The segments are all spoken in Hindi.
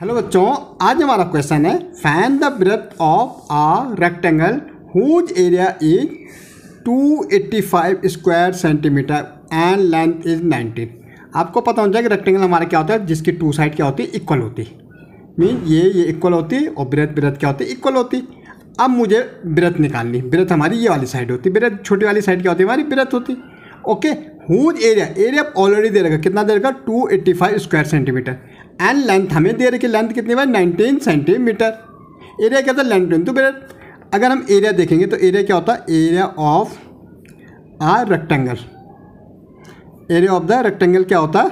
हेलो बच्चों आज हमारा क्वेश्चन है find the breadth of a rectangle whose area is 285 square centimetre and length is 90 आपको पता होना चाहिए कि रेक्टेंगल हमारा क्या होता है जिसकी टू साइड क्या होती है इक्वल होती मीन ये ये इक्वल होती और ब्रेथ ब्रेथ क्या होती है इक्वल होती अब मुझे ब्रेथ निकालनी ब्रेथ हमारी ये वाली साइड होती ब्रेथ छोटी वाली साइड क्या होती है हमारी ब्रेथ होती okay whose area area already दे रखा कितना दे रखा two square centimetre and length हमें दे रखी लेंथ कितनी बार नाइनटीन सेंटीमीटर एरिया क्या था लेंथ टू ब्रेथ अगर हम एरिया देखेंगे तो एरिया क्या होता है area of a rectangle area of the rectangle क्या होता है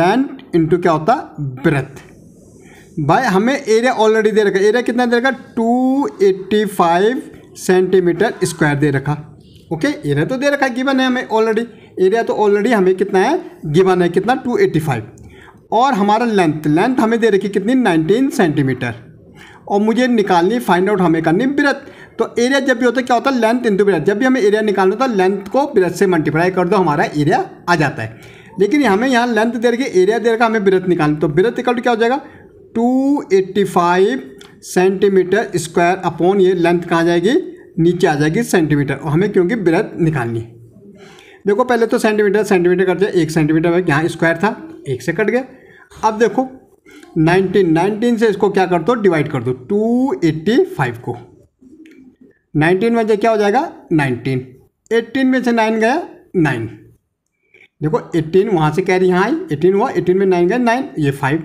लेंथ इंटू क्या होता ब्रेथ भाई हमें एरिया ऑलरेडी दे रखा एरिया कितना दे रखा 285 सेंटीमीटर स्क्वायर दे रखा ओके एरिया तो दे रखा है गिवन है हमें ऑलरेडी एरिया तो ऑलरेडी हमें कितना है गिवन है कितना 285 और हमारा लेंथ लेंथ हमें दे रखी कितनी 19 सेंटीमीटर और मुझे निकालनी फाइंड आउट हमें करनी ब्रथ तो एरिया जब भी होता है क्या होता है लेंथ इंटू ब्रथ जब भी हमें एरिया निकालना होता है लेंथ को ब्रथ से मल्टीप्लाई कर दो हमारा एरिया आ जाता है लेकिन हमें यहाँ लेंथ दे रखी एरिया दे रखा हमें ब्रथ निकालना तो ब्रथ इक्वल टू क्या हो जाएगा फाइव सेंटीमीटर स्क्वायर अपॉन ये लेंथ कहाँ जाएगी नीचे आ जाएगी सेंटीमीटर और हमें क्योंकि ब्रथ निकालनी है देखो पहले तो सेंटीमीटर सेंटीमीटर कर दिया एक सेंटीमीटर में यहाँ स्क्वायर था एक से कट गया अब देखो 19 19 से इसको क्या कर दो डिवाइड कर दो 285 को 19 में से क्या हो जाएगा 19 18 में से 9 गया 9 देखो 18 वहाँ से रही यहाँ आई 18 हुआ 18 में 9 गया 9 ये 5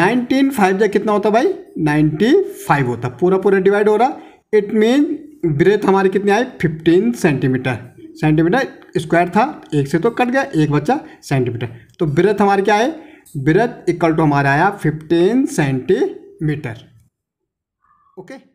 19 फाइव जो कितना होता भाई 95 होता पूरा पूरा डिवाइड हो रहा इट मीन ब्रेथ हमारी कितनी आई 15 सेंटीमीटर सेंटीमीटर स्क्वायर था एक से तो कट गया एक बच्चा सेंटीमीटर तो ब्रथ हमारे क्या है ब्रथ इक्वल टू हमारा आया फिफ्टीन सेंटीमीटर ओके